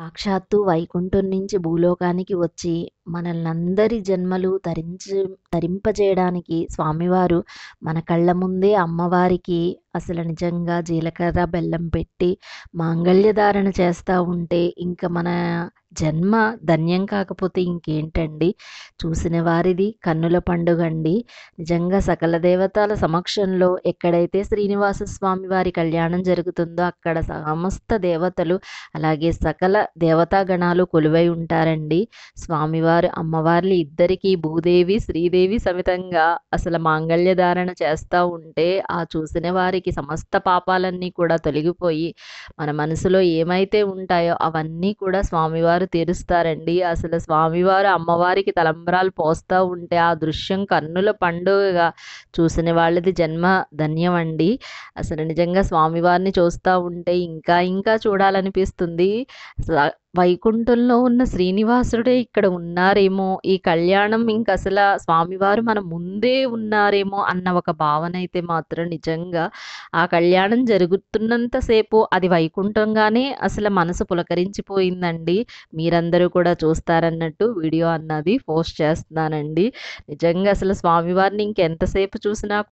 సాక్షాత్తు వైకుంఠం నుంచి భూలోకానికి వచ్చి మనల్నందరి జన్మలు తరించి తరింపజేయడానికి స్వామివారు మన కళ్ళ ముందే అమ్మవారికి అసలు నిజంగా జీలకర్ర బెల్లం పెట్టి మాంగళ్యధారణ చేస్తూ ఉంటే ఇంకా మన జన్మ ధన్యం కాకపోతే ఇంకేంటండి చూసిన వారిది కన్నుల పండుగండి నిజంగా సకల దేవతల సమక్షంలో ఎక్కడైతే శ్రీనివాస స్వామి వారి కళ్యాణం జరుగుతుందో అక్కడ సమస్త దేవతలు అలాగే సకల దేవతాగణాలు కొలువై ఉంటారండి స్వామివారు అమ్మవార్లు ఇద్దరికీ భూదేవి శ్రీదేవి సమితంగా అసలు మాంగళ్య ధారణ చేస్తూ ఉంటే ఆ చూసిన వారికి సమస్త పాపాలన్నీ కూడా తొలగిపోయి మన మనసులో ఏమైతే ఉంటాయో అవన్నీ కూడా స్వామివారు వారు తీరుస్తారండి అసలు స్వామివారు అమ్మవారికి తలంబరాలు పోస్తూ ఉంటే ఆ దృశ్యం కన్నుల పండుగగా చూసిన వాళ్ళది జన్మ ధన్యం అండి అసలు నిజంగా స్వామివారిని చూస్తూ ఉంటే ఇంకా ఇంకా చూడాలనిపిస్తుంది వైకుంఠంలో ఉన్న శ్రీనివాసుడే ఇక్కడ ఉన్నారేమో ఈ కళ్యాణం ఇంకా అసలు స్వామివారు మన ముందే ఉన్నారేమో అన్న ఒక భావన అయితే మాత్రం నిజంగా ఆ కళ్యాణం జరుగుతున్నంతసేపు అది వైకుంఠంగానే అసలు మనసు పులకరించిపోయిందండి మీరందరూ కూడా చూస్తారన్నట్టు వీడియో అన్నది పోస్ట్ చేస్తున్నానండి నిజంగా అసలు స్వామివారిని ఇంకెంతసేపు చూసినా